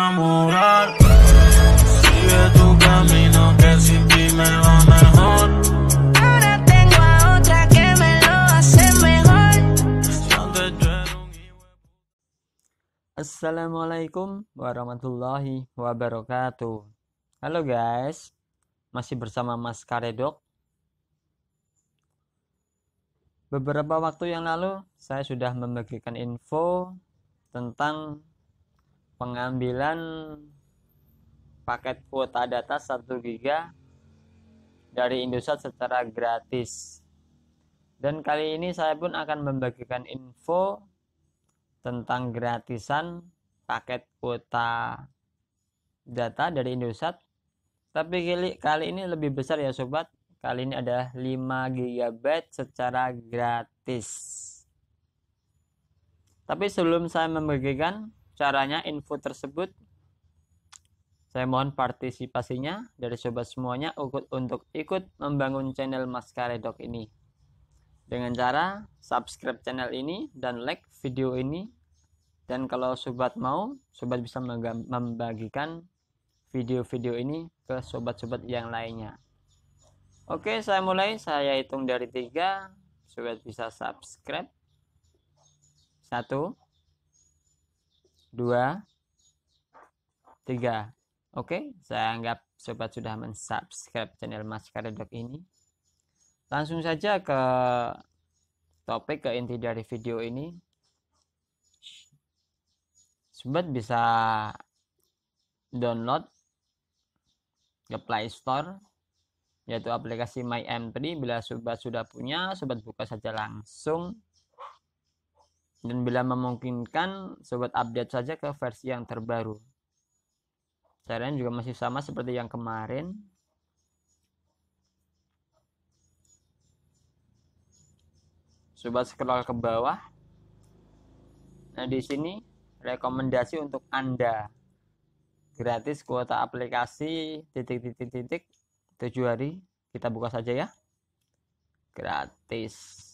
enamorar. Sigue tu camino que sin ti me va mejor. Ahora tengo a otra que me lo hace mejor. Assalamualaikum warahmatullahi wabarakatuh. Halo guys, masih bersama Mas Karedok Beberapa waktu yang lalu, saya sudah membagikan info tentang pengambilan paket kuota data 1 GB dari Indosat secara gratis. Dan kali ini saya pun akan membagikan info tentang gratisan paket kuota data dari Indosat. Tapi kali, ini lebih besar ya sobat. Kali ini ada 5 GB secara gratis. Tapi sebelum saya membagikan, Caranya info tersebut saya mohon partisipasinya dari sobat semuanya untuk ikut membangun channel Mas ini. Dengan cara subscribe channel ini dan like video ini. Dan kalau sobat mau, sobat bisa membagikan video-video ini ke sobat-sobat yang lainnya. Oke, saya mulai. Saya hitung dari tiga. Sobat bisa subscribe. Satu dua, tiga. Oke, saya anggap sobat sudah mensubscribe channel Mas Karedok ini. Langsung saja ke topik ke inti dari video ini. Sobat bisa download ke Play Store yaitu aplikasi My MP3 bila sobat sudah punya sobat buka saja langsung dan bila memungkinkan sobat update saja ke versi yang terbaru caranya juga masih sama seperti yang kemarin sobat scroll ke bawah nah di sini rekomendasi untuk anda gratis kuota aplikasi titik titik titik 7 hari kita buka saja ya gratis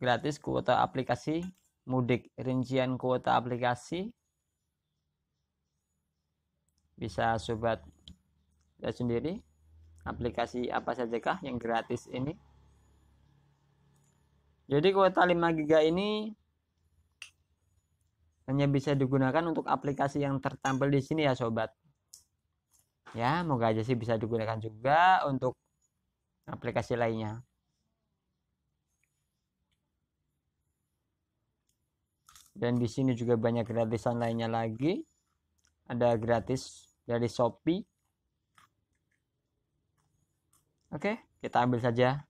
gratis kuota aplikasi mudik rincian kuota aplikasi bisa sobat lihat sendiri aplikasi apa sajakah yang gratis ini jadi kuota 5 GB ini hanya bisa digunakan untuk aplikasi yang tertampil di sini ya sobat ya moga aja sih bisa digunakan juga untuk aplikasi lainnya dan di sini juga banyak gratisan lainnya lagi ada gratis dari Shopee oke kita ambil saja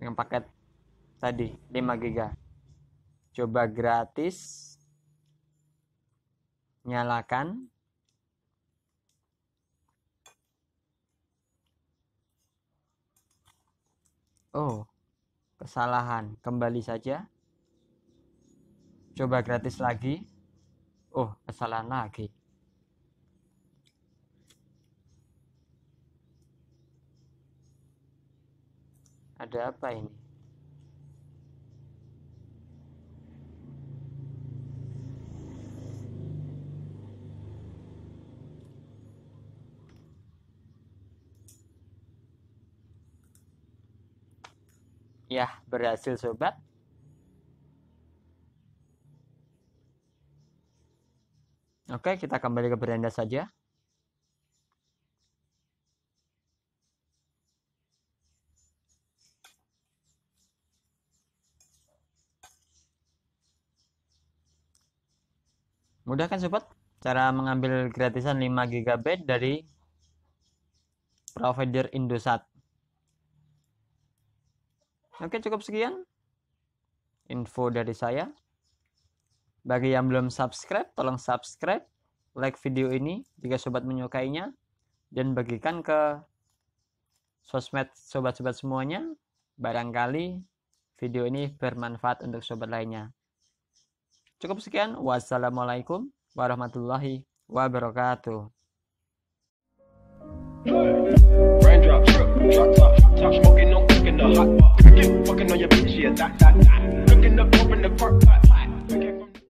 dengan paket tadi 5 giga coba gratis nyalakan oh kesalahan kembali saja coba gratis lagi oh kesalahan lagi ada apa ini ya berhasil sobat Oke, kita kembali ke beranda saja. Mudah kan sobat? Cara mengambil gratisan 5 GB dari provider Indosat. Oke, cukup sekian info dari saya. Bagi yang belum subscribe, tolong subscribe, like video ini jika sobat menyukainya, dan bagikan ke sosmed sobat-sobat semuanya. Barangkali video ini bermanfaat untuk sobat lainnya. Cukup sekian. Wassalamualaikum warahmatullahi wabarakatuh. up, open the park